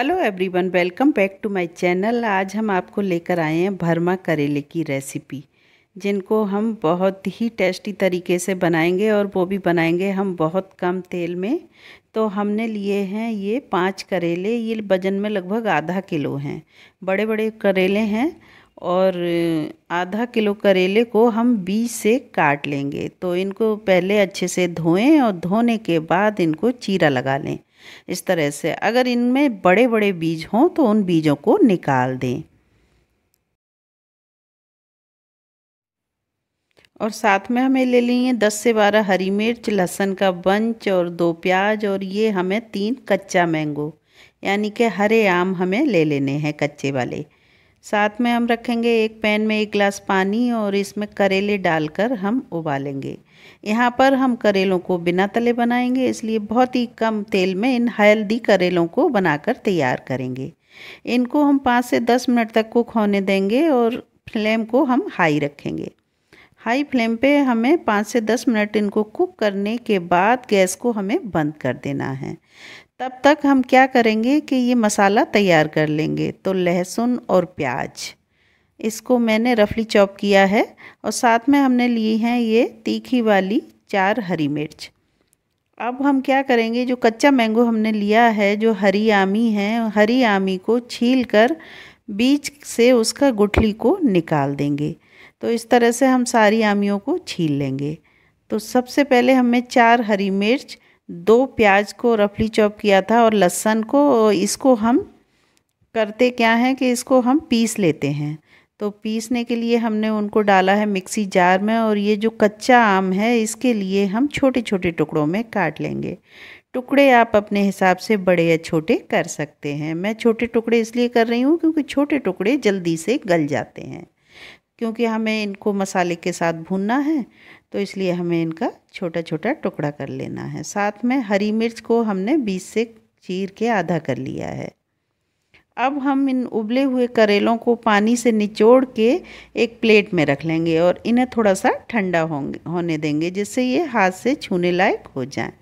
hello everyone welcome back to my channel आज हम आपको लेकर आए हैं भरमा करेले की रेसिपी जिनको हम बहुत ही टेस्टी तरीके से बनाएंगे और वो भी बनाएंगे हम बहुत कम तेल में तो हमने लिए हैं ये पांच करेले ये वज़न में लगभग आधा किलो हैं बड़े बड़े करेले हैं और आधा किलो करेले को हम बीज से काट लेंगे तो इनको पहले अच्छे से धोएं और धोने के बाद इनको चीरा लगा लें इस तरह से अगर इनमें बड़े बड़े बीज हों तो उन बीजों को निकाल दें और साथ में हमें ले लिए दस से बारह हरी मिर्च लहसुन का बंच और दो प्याज और ये हमें तीन कच्चा मैंगो यानी कि हरे आम हमें ले लेने हैं कच्चे वाले साथ में हम रखेंगे एक पैन में एक गिलास पानी और इसमें करेले डालकर हम उबालेंगे यहाँ पर हम करेलों को बिना तले बनाएंगे इसलिए बहुत ही कम तेल में इन हेल्दी करेलों को बनाकर तैयार करेंगे इनको हम पाँच से दस मिनट तक कुक होने देंगे और फ्लेम को हम हाई रखेंगे हाई फ्लेम पे हमें पाँच से दस मिनट इनको कुक करने के बाद गैस को हमें बंद कर देना है तब तक हम क्या करेंगे कि ये मसाला तैयार कर लेंगे तो लहसुन और प्याज इसको मैंने रफली चॉप किया है और साथ में हमने ली हैं ये तीखी वाली चार हरी मिर्च अब हम क्या करेंगे जो कच्चा मैंगो हमने लिया है जो हरी आमी है हरी आमी को छील कर बीच से उसका गुठली को निकाल देंगे तो इस तरह से हम सारी आमियों को छील लेंगे तो सबसे पहले हमें चार हरी मिर्च दो प्याज को रफली चॉप किया था और लहसन को इसको हम करते क्या हैं कि इसको हम पीस लेते हैं तो पीसने के लिए हमने उनको डाला है मिक्सी जार में और ये जो कच्चा आम है इसके लिए हम छोटे छोटे टुकड़ों में काट लेंगे टुकड़े आप अपने हिसाब से बड़े या छोटे कर सकते हैं मैं छोटे टुकड़े इसलिए कर रही हूँ क्योंकि छोटे टुकड़े जल्दी से गल जाते हैं क्योंकि हमें इनको मसाले के साथ भूनना है तो इसलिए हमें इनका छोटा छोटा टुकड़ा कर लेना है साथ में हरी मिर्च को हमने बीज से चीर के आधा कर लिया है अब हम इन उबले हुए करेलों को पानी से निचोड़ के एक प्लेट में रख लेंगे और इन्हें थोड़ा सा ठंडा होंगे होने देंगे जिससे ये हाथ से छूने लायक हो जाएं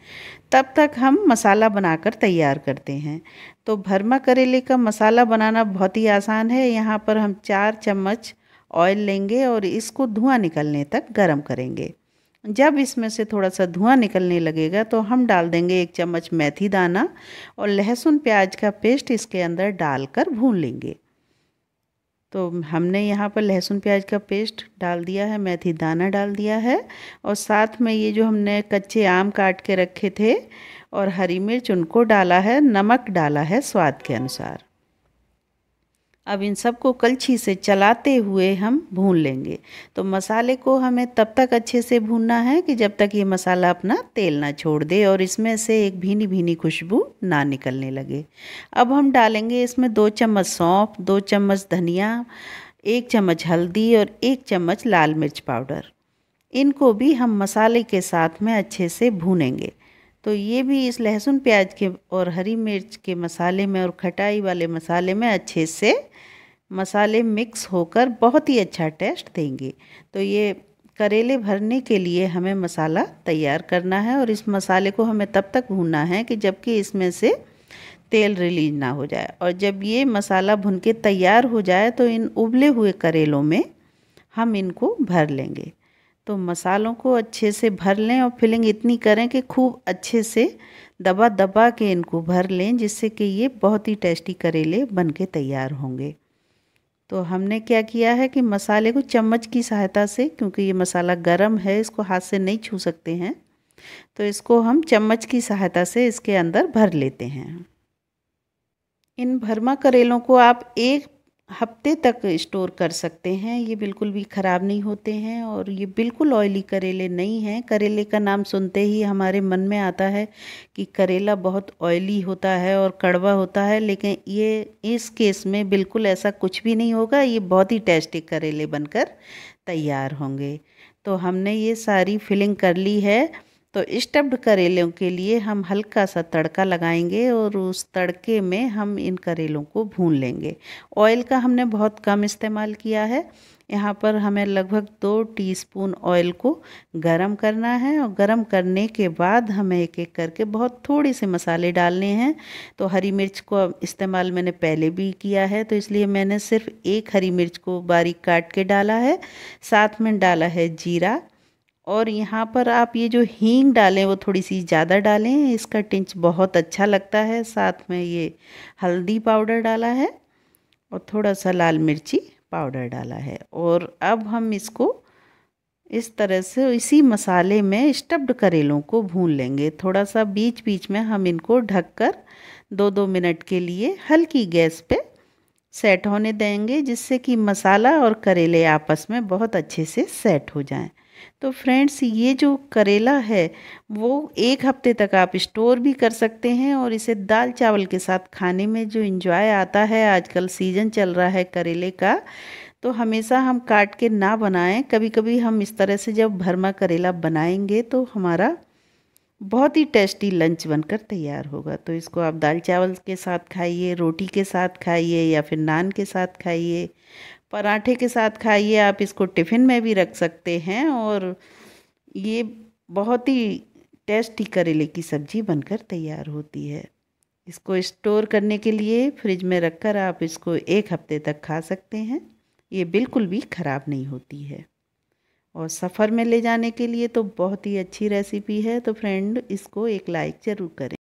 तब तक हम मसाला बनाकर तैयार करते हैं तो भरमा करेले का मसाला बनाना बहुत ही आसान है यहाँ पर हम चार चम्मच ऑयल लेंगे और इसको धुआं निकलने तक गर्म करेंगे जब इसमें से थोड़ा सा धुआं निकलने लगेगा तो हम डाल देंगे एक चम्मच मेथी दाना और लहसुन प्याज का पेस्ट इसके अंदर डालकर भून लेंगे तो हमने यहाँ पर लहसुन प्याज का पेस्ट डाल दिया है मेथी दाना डाल दिया है और साथ में ये जो हमने कच्चे आम काट के रखे थे और हरी मिर्च उनको डाला है नमक डाला है स्वाद के अनुसार अब इन सबको कलछी से चलाते हुए हम भून लेंगे तो मसाले को हमें तब तक अच्छे से भूनना है कि जब तक ये मसाला अपना तेल ना छोड़ दे और इसमें से एक भीनी भीनी खुशबू ना निकलने लगे अब हम डालेंगे इसमें दो चम्मच सौंफ दो चम्मच धनिया एक चम्मच हल्दी और एक चम्मच लाल मिर्च पाउडर इनको भी हम मसाले के साथ में अच्छे से भूनेंगे तो ये भी इस लहसुन प्याज के और हरी मिर्च के मसाले में और खटाई वाले मसाले में अच्छे से मसाले मिक्स होकर बहुत ही अच्छा टेस्ट देंगे तो ये करेले भरने के लिए हमें मसाला तैयार करना है और इस मसाले को हमें तब तक भूनना है कि जबकि इसमें से तेल रिलीज ना हो जाए और जब ये मसाला भुन के तैयार हो जाए तो इन उबले हुए करेलों में हम इनको भर लेंगे तो मसालों को अच्छे से भर लें और फिलिंग इतनी करें कि खूब अच्छे से दबा दबा के इनको भर लें जिससे कि ये बहुत ही टेस्टी करेले बन के तैयार होंगे तो हमने क्या किया है कि मसाले को चम्मच की सहायता से क्योंकि ये मसाला गर्म है इसको हाथ से नहीं छू सकते हैं तो इसको हम चम्मच की सहायता से इसके अंदर भर लेते हैं इन भरमा करेलों को आप एक हफ्ते तक स्टोर कर सकते हैं ये बिल्कुल भी ख़राब नहीं होते हैं और ये बिल्कुल ऑयली करेले नहीं हैं करेले का नाम सुनते ही हमारे मन में आता है कि करेला बहुत ऑयली होता है और कड़वा होता है लेकिन ये इस केस में बिल्कुल ऐसा कुछ भी नहीं होगा ये बहुत ही टेस्टी करेले बनकर तैयार होंगे तो हमने ये सारी फिलिंग कर ली है तो स्टफ्ड करेलों के लिए हम हल्का सा तड़का लगाएंगे और उस तड़के में हम इन करेलों को भून लेंगे ऑयल का हमने बहुत कम इस्तेमाल किया है यहाँ पर हमें लगभग दो टीस्पून ऑयल को गरम करना है और गरम करने के बाद हमें एक एक करके बहुत थोड़े से मसाले डालने हैं तो हरी मिर्च को इस्तेमाल मैंने पहले भी किया है तो इसलिए मैंने सिर्फ एक हरी मिर्च को बारीक काट के डाला है साथ में डाला है जीरा और यहाँ पर आप ये जो हींग डालें वो थोड़ी सी ज़्यादा डालें इसका टिंच बहुत अच्छा लगता है साथ में ये हल्दी पाउडर डाला है और थोड़ा सा लाल मिर्ची पाउडर डाला है और अब हम इसको इस तरह से इसी मसाले में स्टब्ड करेलों को भून लेंगे थोड़ा सा बीच बीच में हम इनको ढककर दो दो मिनट के लिए हल्की गैस पे सेट होने देंगे जिससे कि मसाला और करेले आपस में बहुत अच्छे से सेट हो जाएं तो फ्रेंड्स ये जो करेला है वो एक हफ्ते तक आप स्टोर भी कर सकते हैं और इसे दाल चावल के साथ खाने में जो इन्जॉय आता है आजकल सीजन चल रहा है करेले का तो हमेशा हम काट के ना बनाएं कभी कभी हम इस तरह से जब भरमा करेला बनाएंगे तो हमारा बहुत ही टेस्टी लंच बनकर तैयार होगा तो इसको आप दाल चावल के साथ खाइए रोटी के साथ खाइए या फिर नान के साथ खाइए पराठे के साथ खाइए आप इसको टिफ़िन में भी रख सकते हैं और ये बहुत ही टेस्टी करेले की सब्ज़ी बनकर तैयार होती है इसको स्टोर करने के लिए फ्रिज में रखकर आप इसको एक हफ्ते तक खा सकते हैं ये बिल्कुल भी ख़राब नहीं होती है और सफ़र में ले जाने के लिए तो बहुत ही अच्छी रेसिपी है तो फ्रेंड इसको एक लाइक ज़रूर करें